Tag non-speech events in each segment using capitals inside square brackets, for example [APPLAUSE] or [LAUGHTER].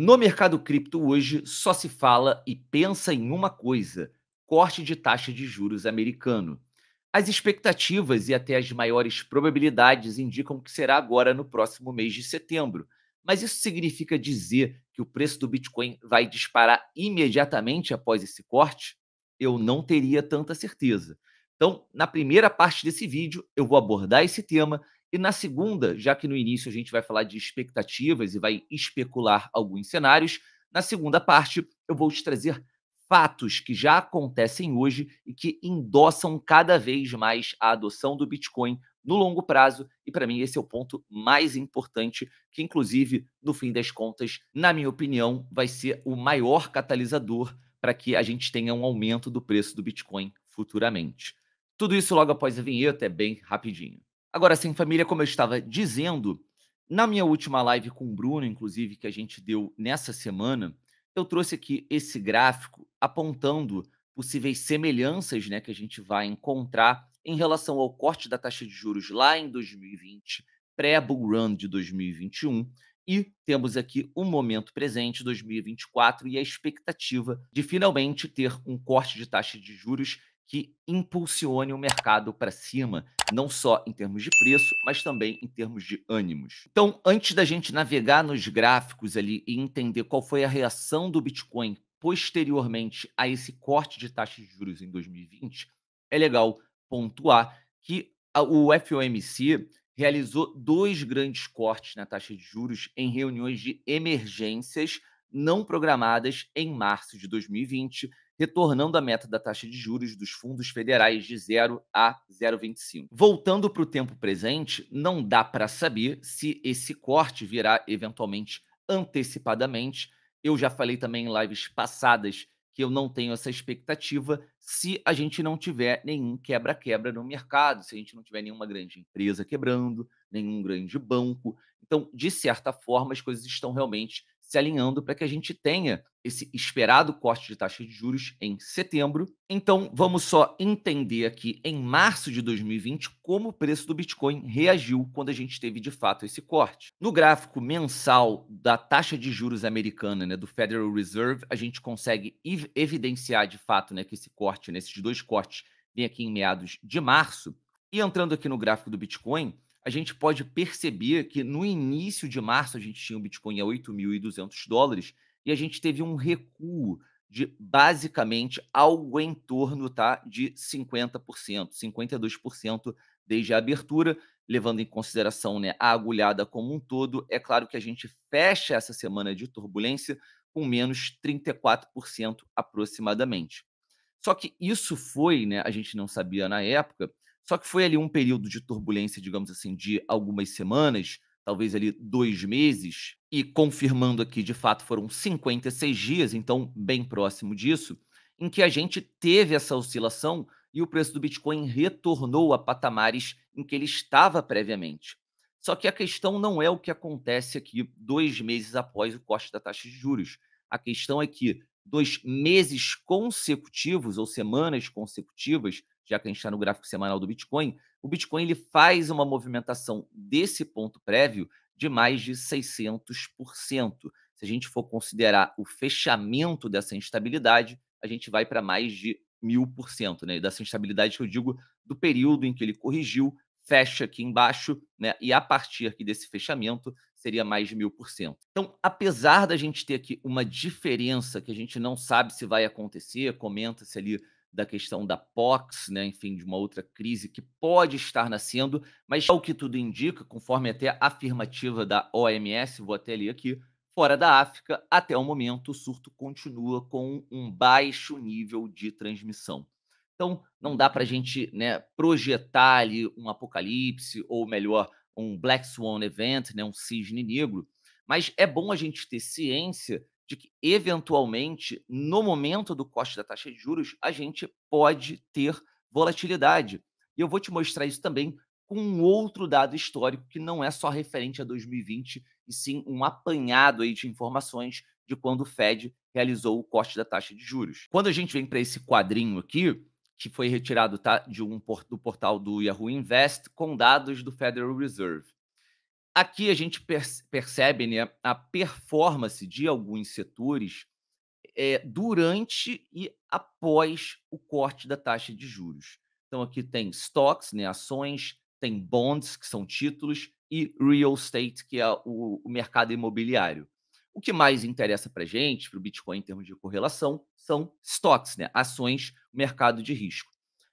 No mercado cripto hoje só se fala e pensa em uma coisa: corte de taxa de juros americano. As expectativas e até as maiores probabilidades indicam que será agora no próximo mês de setembro. Mas isso significa dizer que o preço do Bitcoin vai disparar imediatamente após esse corte? Eu não teria tanta certeza. Então, na primeira parte desse vídeo, eu vou abordar esse tema e na segunda, já que no início a gente vai falar de expectativas e vai especular alguns cenários, na segunda parte eu vou te trazer fatos que já acontecem hoje e que endossam cada vez mais a adoção do Bitcoin no longo prazo. E para mim, esse é o ponto mais importante, que inclusive, no fim das contas, na minha opinião, vai ser o maior catalisador para que a gente tenha um aumento do preço do Bitcoin futuramente. Tudo isso logo após a vinheta, é bem rapidinho. Agora sim, família, como eu estava dizendo, na minha última live com o Bruno, inclusive, que a gente deu nessa semana, eu trouxe aqui esse gráfico apontando possíveis semelhanças né, que a gente vai encontrar em relação ao corte da taxa de juros lá em 2020, pré-bull run de 2021, e temos aqui o um momento presente, 2024, e a expectativa de finalmente ter um corte de taxa de juros que impulsione o mercado para cima, não só em termos de preço, mas também em termos de ânimos. Então, antes da gente navegar nos gráficos ali e entender qual foi a reação do Bitcoin posteriormente a esse corte de taxa de juros em 2020, é legal pontuar que o FOMC realizou dois grandes cortes na taxa de juros em reuniões de emergências não programadas em março de 2020 retornando a meta da taxa de juros dos fundos federais de 0 a 0,25. Voltando para o tempo presente, não dá para saber se esse corte virá eventualmente antecipadamente. Eu já falei também em lives passadas que eu não tenho essa expectativa se a gente não tiver nenhum quebra-quebra no mercado, se a gente não tiver nenhuma grande empresa quebrando, nenhum grande banco. Então, de certa forma, as coisas estão realmente se alinhando para que a gente tenha esse esperado corte de taxa de juros em setembro. Então, vamos só entender aqui em março de 2020 como o preço do Bitcoin reagiu quando a gente teve de fato esse corte. No gráfico mensal da taxa de juros americana, né, do Federal Reserve, a gente consegue evidenciar de fato, né, que esse corte, né, esses dois cortes, vem aqui em meados de março. E entrando aqui no gráfico do Bitcoin, a gente pode perceber que no início de março a gente tinha o Bitcoin a 8.200 dólares e a gente teve um recuo de basicamente algo em torno tá, de 50%, 52% desde a abertura, levando em consideração né, a agulhada como um todo. É claro que a gente fecha essa semana de turbulência com menos 34% aproximadamente. Só que isso foi, né, a gente não sabia na época, só que foi ali um período de turbulência, digamos assim, de algumas semanas, talvez ali dois meses, e confirmando aqui, de fato, foram 56 dias, então bem próximo disso, em que a gente teve essa oscilação e o preço do Bitcoin retornou a patamares em que ele estava previamente. Só que a questão não é o que acontece aqui dois meses após o corte da taxa de juros. A questão é que dois meses consecutivos ou semanas consecutivas já que a gente está no gráfico semanal do Bitcoin, o Bitcoin ele faz uma movimentação desse ponto prévio de mais de 600%. Se a gente for considerar o fechamento dessa instabilidade, a gente vai para mais de 1000%, né? Dessa instabilidade que eu digo do período em que ele corrigiu, fecha aqui embaixo, né? E a partir aqui desse fechamento seria mais de 1000%. Então, apesar da gente ter aqui uma diferença que a gente não sabe se vai acontecer, comenta-se ali da questão da POX, né, enfim, de uma outra crise que pode estar nascendo, mas ao é que tudo indica, conforme até a afirmativa da OMS, vou até ler aqui, fora da África, até o momento o surto continua com um baixo nível de transmissão. Então, não dá para a gente né, projetar ali um apocalipse, ou melhor, um Black Swan Event, né, um cisne negro, mas é bom a gente ter ciência de que, eventualmente, no momento do corte da taxa de juros, a gente pode ter volatilidade. E eu vou te mostrar isso também com um outro dado histórico que não é só referente a 2020, e sim um apanhado aí de informações de quando o Fed realizou o corte da taxa de juros. Quando a gente vem para esse quadrinho aqui, que foi retirado tá, de um, do portal do Yahoo Invest com dados do Federal Reserve. Aqui a gente percebe né, a performance de alguns setores é, durante e após o corte da taxa de juros. Então aqui tem stocks, né, ações, tem bonds, que são títulos, e real estate, que é o, o mercado imobiliário. O que mais interessa para a gente, para o Bitcoin em termos de correlação, são stocks, né, ações, mercado de risco.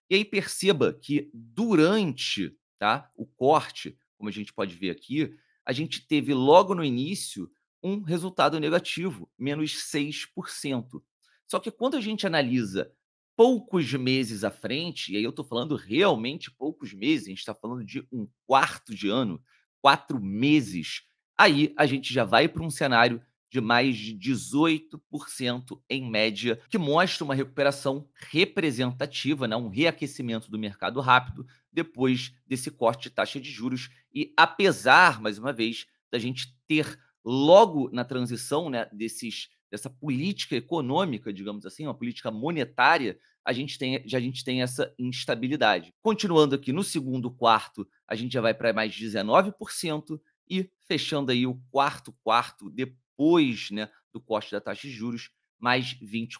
E aí perceba que durante tá, o corte, como a gente pode ver aqui, a gente teve logo no início um resultado negativo, menos 6%. Só que quando a gente analisa poucos meses à frente, e aí eu estou falando realmente poucos meses, a gente está falando de um quarto de ano, quatro meses, aí a gente já vai para um cenário de mais de 18% em média, que mostra uma recuperação representativa, né? um reaquecimento do mercado rápido depois desse corte de taxa de juros. E apesar, mais uma vez, da gente ter logo na transição né, desses, dessa política econômica, digamos assim, uma política monetária, a gente, tem, a gente tem essa instabilidade. Continuando aqui no segundo quarto, a gente já vai para mais 19% e fechando aí o quarto quarto, depois depois né, do corte da taxa de juros, mais 24%.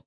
O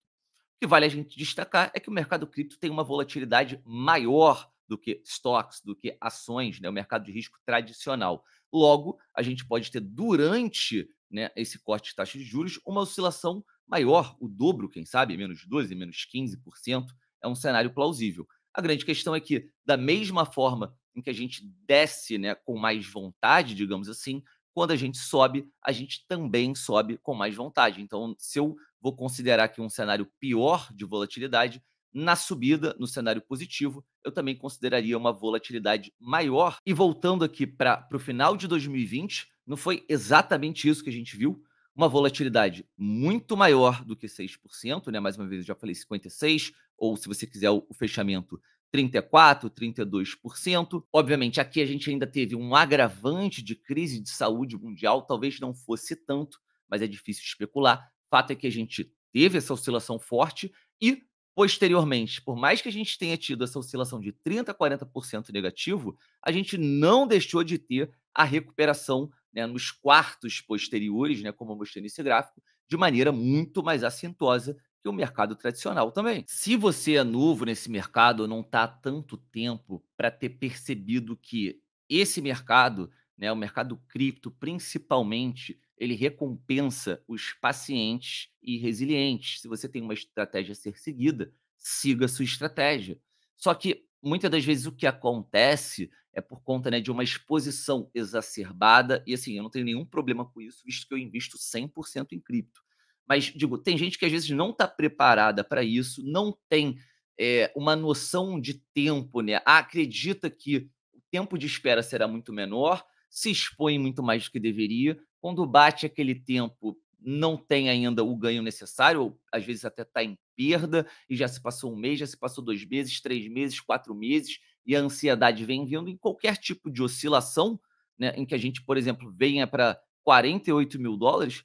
que vale a gente destacar é que o mercado cripto tem uma volatilidade maior do que stocks, do que ações, né, o mercado de risco tradicional. Logo, a gente pode ter durante né, esse corte de taxa de juros uma oscilação maior, o dobro, quem sabe, menos 12%, menos 15%, é um cenário plausível. A grande questão é que, da mesma forma em que a gente desce né, com mais vontade, digamos assim, quando a gente sobe, a gente também sobe com mais vontade. Então, se eu vou considerar aqui um cenário pior de volatilidade, na subida, no cenário positivo, eu também consideraria uma volatilidade maior. E voltando aqui para o final de 2020, não foi exatamente isso que a gente viu. Uma volatilidade muito maior do que 6%, né? Mais uma vez, eu já falei 56%, ou se você quiser o, o fechamento, 34%, 32%. Obviamente, aqui a gente ainda teve um agravante de crise de saúde mundial, talvez não fosse tanto, mas é difícil especular. Fato é que a gente teve essa oscilação forte e, posteriormente, por mais que a gente tenha tido essa oscilação de 30% 40% negativo, a gente não deixou de ter a recuperação né, nos quartos posteriores, né, como eu mostrei nesse gráfico, de maneira muito mais acentuosa que o mercado tradicional também. Se você é novo nesse mercado, não está há tanto tempo para ter percebido que esse mercado, né, o mercado cripto principalmente, ele recompensa os pacientes e resilientes. Se você tem uma estratégia a ser seguida, siga a sua estratégia. Só que muitas das vezes o que acontece é por conta né, de uma exposição exacerbada, e assim, eu não tenho nenhum problema com isso, visto que eu invisto 100% em cripto. Mas, digo, tem gente que às vezes não está preparada para isso, não tem é, uma noção de tempo, né? Ah, acredita que o tempo de espera será muito menor, se expõe muito mais do que deveria. Quando bate aquele tempo, não tem ainda o ganho necessário, ou às vezes até está em perda, e já se passou um mês, já se passou dois meses, três meses, quatro meses, e a ansiedade vem vindo em qualquer tipo de oscilação, né, em que a gente, por exemplo, venha para 48 mil dólares,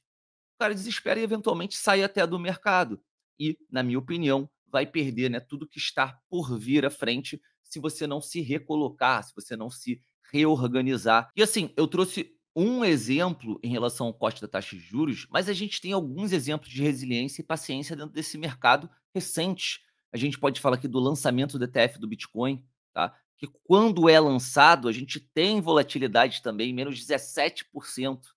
o cara desespera e eventualmente sai até do mercado. E, na minha opinião, vai perder né, tudo que está por vir à frente se você não se recolocar, se você não se reorganizar. E assim, eu trouxe um exemplo em relação ao corte da taxa de juros, mas a gente tem alguns exemplos de resiliência e paciência dentro desse mercado recente. A gente pode falar aqui do lançamento do ETF do Bitcoin, tá? que quando é lançado, a gente tem volatilidade também, menos 17%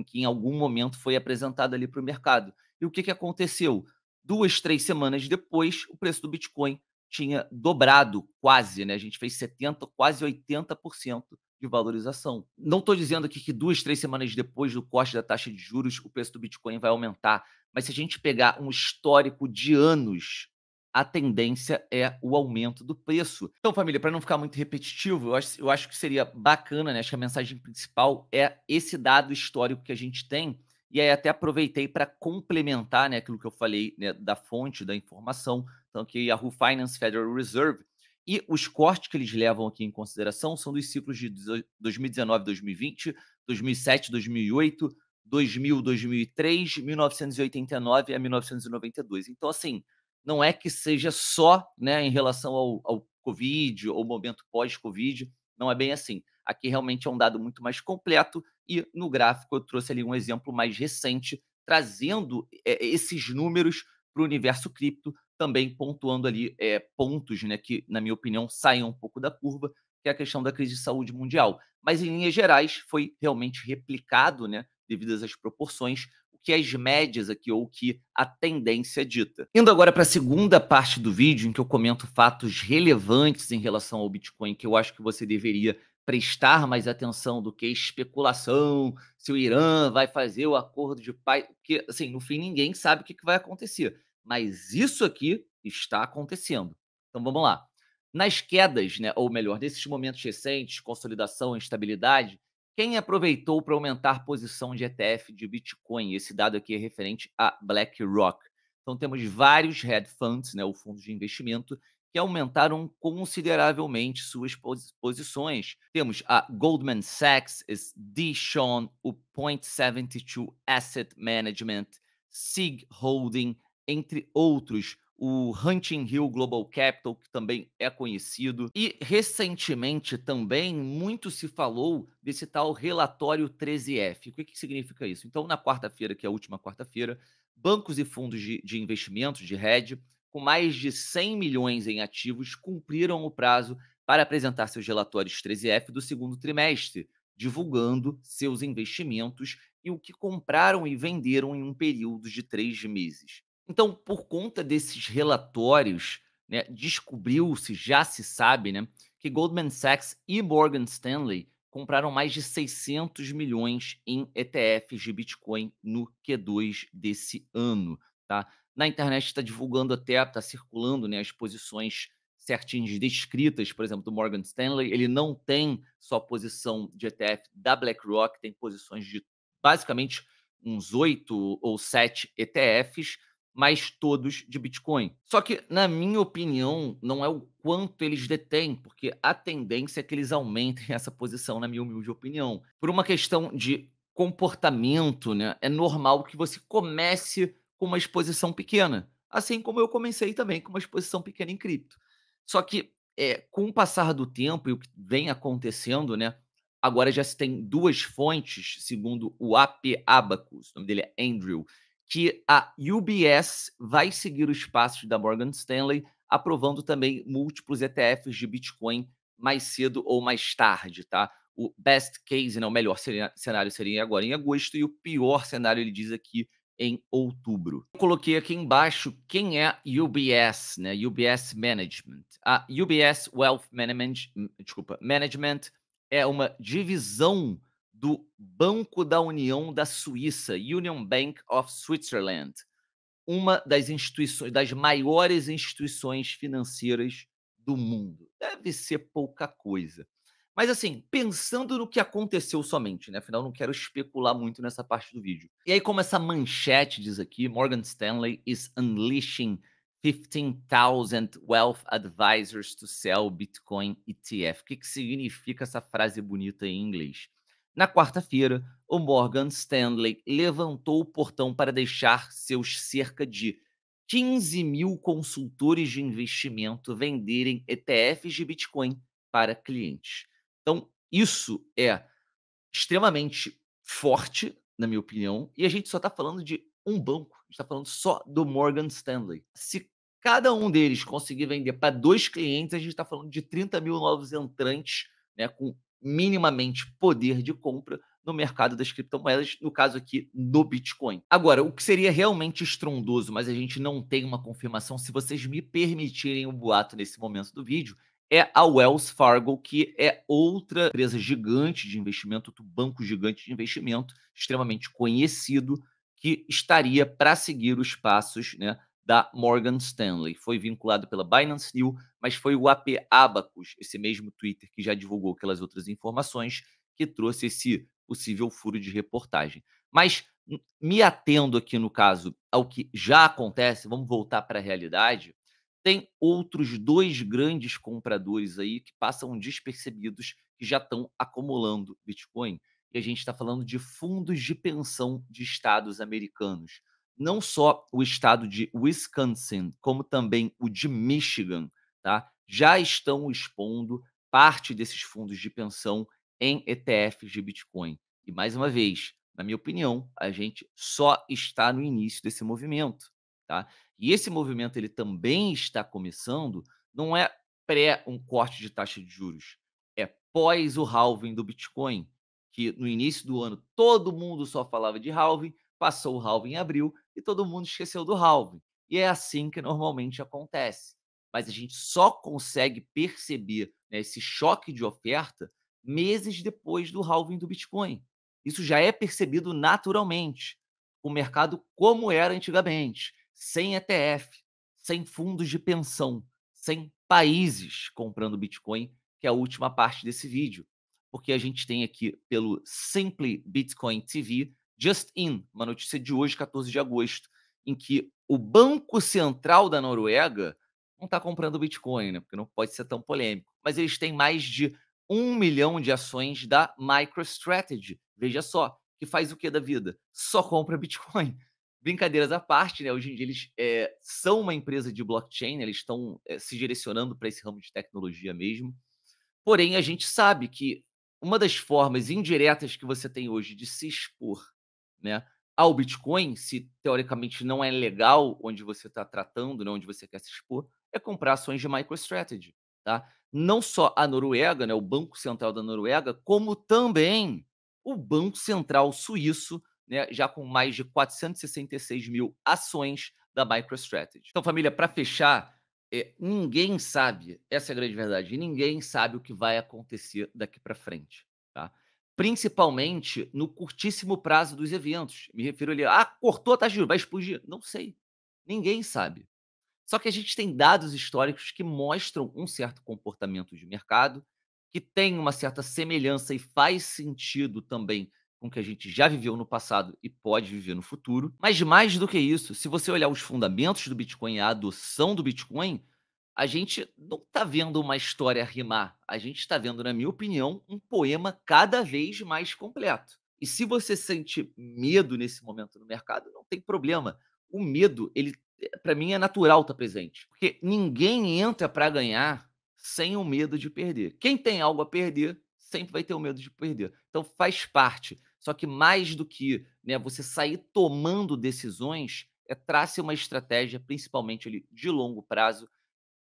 em que em algum momento foi apresentado ali para o mercado. E o que, que aconteceu? Duas, três semanas depois, o preço do Bitcoin tinha dobrado quase, né? A gente fez 70, quase 80% de valorização. Não estou dizendo aqui que duas, três semanas depois do corte da taxa de juros, o preço do Bitcoin vai aumentar. Mas se a gente pegar um histórico de anos a tendência é o aumento do preço. Então, família, para não ficar muito repetitivo, eu acho, eu acho que seria bacana, né? Acho que a mensagem principal é esse dado histórico que a gente tem. E aí até aproveitei para complementar né, aquilo que eu falei né, da fonte, da informação, então que a Yahoo Finance Federal Reserve e os cortes que eles levam aqui em consideração são dos ciclos de 2019, 2020, 2007, 2008, 2000, 2003, 1989 a 1992. Então, assim, não é que seja só né, em relação ao, ao Covid ou momento pós-Covid, não é bem assim. Aqui realmente é um dado muito mais completo e no gráfico eu trouxe ali um exemplo mais recente, trazendo é, esses números para o universo cripto, também pontuando ali é, pontos né, que, na minha opinião, saem um pouco da curva, que é a questão da crise de saúde mundial. Mas, em linhas gerais, foi realmente replicado, né, devido às proporções, que as médias aqui, ou que a tendência é dita. Indo agora para a segunda parte do vídeo, em que eu comento fatos relevantes em relação ao Bitcoin, que eu acho que você deveria prestar mais atenção do que especulação, se o Irã vai fazer o acordo de paz, porque, assim, no fim ninguém sabe o que vai acontecer. Mas isso aqui está acontecendo. Então vamos lá. Nas quedas, né, ou melhor, nesses momentos recentes, consolidação, instabilidade, quem aproveitou para aumentar posição de ETF de Bitcoin? Esse dado aqui é referente a BlackRock. Então temos vários head funds, né, o fundo de investimento, que aumentaram consideravelmente suas posições. Temos a Goldman Sachs, Dishon, o Point72 Asset Management, SIG Holding, entre outros o Hunting Hill Global Capital, que também é conhecido. E recentemente também muito se falou desse tal relatório 13F. O que, que significa isso? Então, na quarta-feira, que é a última quarta-feira, bancos e fundos de, de investimentos de hedge com mais de 100 milhões em ativos cumpriram o prazo para apresentar seus relatórios 13F do segundo trimestre, divulgando seus investimentos e o que compraram e venderam em um período de três meses. Então, por conta desses relatórios, né, descobriu-se, já se sabe, né, que Goldman Sachs e Morgan Stanley compraram mais de 600 milhões em ETFs de Bitcoin no Q2 desse ano. Tá? Na internet está divulgando até, está circulando né, as posições certinhas descritas, por exemplo, do Morgan Stanley. Ele não tem só posição de ETF da BlackRock, tem posições de basicamente uns oito ou sete ETFs mas todos de Bitcoin. Só que, na minha opinião, não é o quanto eles detêm, porque a tendência é que eles aumentem [LAUGHS] essa posição, na minha humilde opinião. Por uma questão de comportamento, né, é normal que você comece com uma exposição pequena, assim como eu comecei também com uma exposição pequena em cripto. Só que, é, com o passar do tempo e o que vem acontecendo, né, agora já se tem duas fontes, segundo o AP Abacus, o nome dele é Andrew, que a UBS vai seguir os passos da Morgan Stanley, aprovando também múltiplos ETFs de Bitcoin mais cedo ou mais tarde, tá? O best case, não né, o melhor cenário seria agora em agosto e o pior cenário, ele diz aqui, em outubro. Eu coloquei aqui embaixo quem é UBS, né? UBS Management. A UBS Wealth Management, desculpa, Management é uma divisão do Banco da União da Suíça, Union Bank of Switzerland, uma das instituições, das maiores instituições financeiras do mundo. Deve ser pouca coisa. Mas assim, pensando no que aconteceu somente, né? Afinal, não quero especular muito nessa parte do vídeo. E aí, como essa manchete diz aqui, Morgan Stanley is unleashing 15,000 wealth advisors to sell Bitcoin ETF. O que, que significa essa frase bonita em inglês? Na quarta-feira, o Morgan Stanley levantou o portão para deixar seus cerca de 15 mil consultores de investimento venderem ETFs de Bitcoin para clientes. Então, isso é extremamente forte, na minha opinião, e a gente só está falando de um banco, a gente está falando só do Morgan Stanley. Se cada um deles conseguir vender para dois clientes, a gente está falando de 30 mil novos entrantes, né, com minimamente poder de compra no mercado das criptomoedas, no caso aqui no Bitcoin. Agora, o que seria realmente estrondoso, mas a gente não tem uma confirmação, se vocês me permitirem o um boato nesse momento do vídeo, é a Wells Fargo, que é outra empresa gigante de investimento, outro banco gigante de investimento, extremamente conhecido, que estaria para seguir os passos né, da Morgan Stanley. Foi vinculado pela Binance New, mas foi o AP Abacus, esse mesmo Twitter que já divulgou aquelas outras informações, que trouxe esse possível furo de reportagem. Mas hum, me atendo aqui no caso ao que já acontece, vamos voltar para a realidade. Tem outros dois grandes compradores aí que passam despercebidos que já estão acumulando Bitcoin. E a gente está falando de fundos de pensão de estados americanos não só o estado de Wisconsin, como também o de Michigan, tá? já estão expondo parte desses fundos de pensão em ETFs de Bitcoin. E mais uma vez, na minha opinião, a gente só está no início desse movimento, tá? E esse movimento ele também está começando, não é pré um corte de taxa de juros, é pós o halving do Bitcoin, que no início do ano todo mundo só falava de halving, passou o halving em abril e todo mundo esqueceu do halving. E é assim que normalmente acontece. Mas a gente só consegue perceber né, esse choque de oferta meses depois do halving do Bitcoin. Isso já é percebido naturalmente. O mercado como era antigamente, sem ETF, sem fundos de pensão, sem países comprando Bitcoin, que é a última parte desse vídeo. Porque a gente tem aqui pelo Simply Bitcoin TV Just In, uma notícia de hoje, 14 de agosto, em que o Banco Central da Noruega não está comprando Bitcoin, né? Porque não pode ser tão polêmico. Mas eles têm mais de um milhão de ações da MicroStrategy. Veja só, que faz o que da vida? Só compra Bitcoin. [LAUGHS] Brincadeiras à parte, né? Hoje em dia eles é, são uma empresa de blockchain, né, eles estão é, se direcionando para esse ramo de tecnologia mesmo. Porém, a gente sabe que uma das formas indiretas que você tem hoje de se expor né? Ao ah, Bitcoin, se teoricamente não é legal onde você está tratando, né, onde você quer se expor, é comprar ações de MicroStrategy, tá? Não só a Noruega, né, o Banco Central da Noruega, como também o Banco Central Suíço, né, já com mais de 466 mil ações da MicroStrategy. Então, família, para fechar, é, ninguém sabe, essa é a grande verdade, ninguém sabe o que vai acontecer daqui para frente principalmente no curtíssimo prazo dos eventos. Me refiro ali, ah, cortou a taxa de juros, vai explodir. Não sei. Ninguém sabe. Só que a gente tem dados históricos que mostram um certo comportamento de mercado, que tem uma certa semelhança e faz sentido também com o que a gente já viveu no passado e pode viver no futuro. Mas mais do que isso, se você olhar os fundamentos do Bitcoin e a adoção do Bitcoin, a gente não está vendo uma história rimar, a gente está vendo, na minha opinião, um poema cada vez mais completo. E se você sente medo nesse momento no mercado, não tem problema. O medo, ele é, para mim é natural estar tá presente, porque ninguém entra para ganhar sem o medo de perder. Quem tem algo a perder sempre vai ter o medo de perder. Então faz parte. Só que mais do que né, você sair tomando decisões, é trace uma estratégia, principalmente ali, de longo prazo,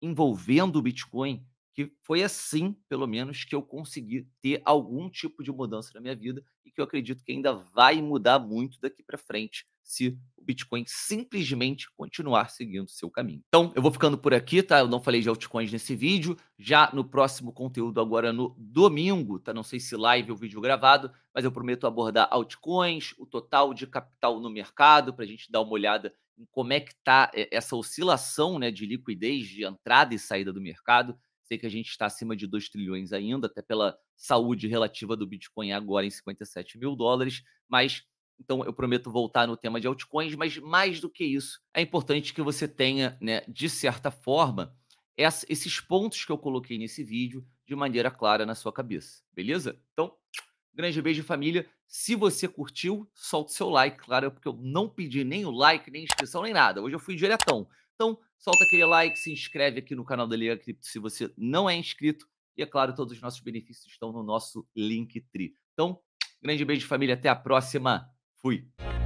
envolvendo o Bitcoin, que foi assim, pelo menos, que eu consegui ter algum tipo de mudança na minha vida e que eu acredito que ainda vai mudar muito daqui para frente se o Bitcoin simplesmente continuar seguindo seu caminho. Então, eu vou ficando por aqui, tá? Eu não falei de altcoins nesse vídeo, já no próximo conteúdo agora no domingo, tá? Não sei se live ou vídeo gravado, mas eu prometo abordar altcoins, o total de capital no mercado para a gente dar uma olhada como é que está essa oscilação né, de liquidez de entrada e saída do mercado. Sei que a gente está acima de 2 trilhões ainda, até pela saúde relativa do Bitcoin agora em 57 mil dólares, mas então eu prometo voltar no tema de altcoins, mas mais do que isso, é importante que você tenha, né, de certa forma, essa, esses pontos que eu coloquei nesse vídeo de maneira clara na sua cabeça, beleza? Então, Grande beijo, família. Se você curtiu, solta o seu like, claro, porque eu não pedi nem o like, nem inscrição, nem nada. Hoje eu fui diretão. Então, solta aquele like, se inscreve aqui no canal da Liga Cripto se você não é inscrito. E, é claro, todos os nossos benefícios estão no nosso Linktree. Então, grande beijo, família. Até a próxima. Fui.